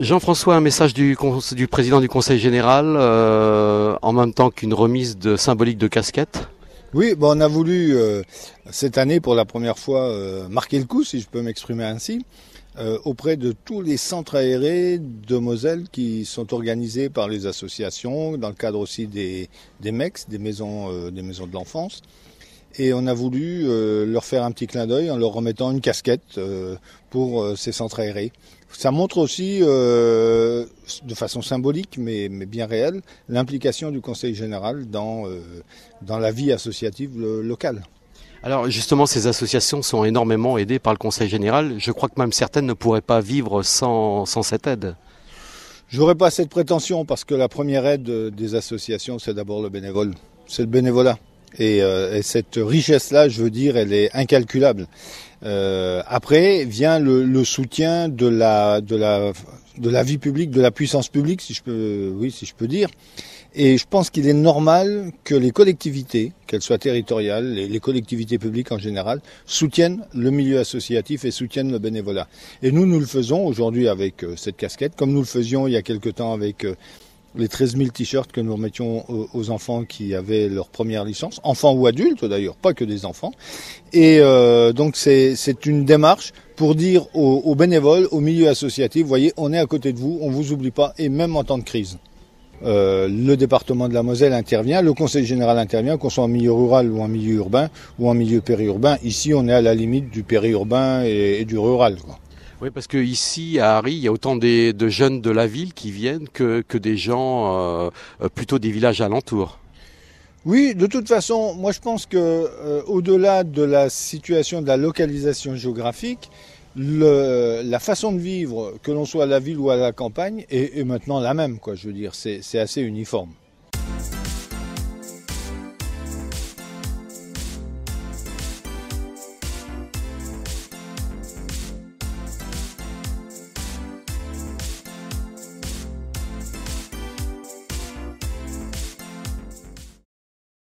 Jean-François, un message du, président du Conseil général, euh, en même temps qu'une remise de, symbolique de casquette Oui, bon on a voulu, euh, cette année, pour la première fois, euh, marquer le coup, si je peux m'exprimer ainsi, auprès de tous les centres aérés de Moselle qui sont organisés par les associations, dans le cadre aussi des, MEX, des maisons, des maisons de l'enfance et on a voulu euh, leur faire un petit clin d'œil en leur remettant une casquette euh, pour euh, ces centres aérés. Ça montre aussi, de façon symbolique mais, bien réelle, l'implication du Conseil général dans, dans la vie associative locale. Alors justement, ces associations sont énormément aidées par le Conseil général. Je crois que même certaines ne pourraient pas vivre sans, sans cette aide. J'aurais pas cette prétention parce que la première aide des associations, c'est d'abord le bénévole. C'est le bénévolat. Euh, et, cette richesse-là, je veux dire, elle est incalculable. Euh, après vient le, le, soutien de la, de la de la vie publique, de la puissance publique, si je peux, oui, si je peux dire. Et je pense qu'il est normal que les collectivités, qu'elles soient territoriales, les, les, collectivités publiques en général, soutiennent le milieu associatif et soutiennent le bénévolat. Et nous, nous le faisons aujourd'hui avec euh, cette casquette, comme nous le faisions il y a quelque temps avec euh, les 13 000 t-shirts que nous remettions aux enfants qui avaient leur première licence, enfants ou adultes d'ailleurs, pas que des enfants. Et euh, donc c'est une démarche pour dire aux, bénévoles, au milieu associatif, voyez, on est à côté de vous, on vous oublie pas, et même en temps de crise. Euh, le département de la Moselle intervient, le conseil général intervient, qu'on soit en milieu rural ou en milieu urbain ou en milieu périurbain. Ici, on est à la limite du périurbain et, et du rural. Quoi. Oui, parce qu'ici, à Harry, il y a autant de jeunes de la ville qui viennent que, des gens euh, plutôt des villages alentours. Oui, de toute façon, moi je pense que euh, au-delà de la situation de la localisation géographique, la façon de vivre, que l'on soit à la ville ou à la campagne, est, est maintenant la même. Quoi, je veux dire, c'est assez uniforme.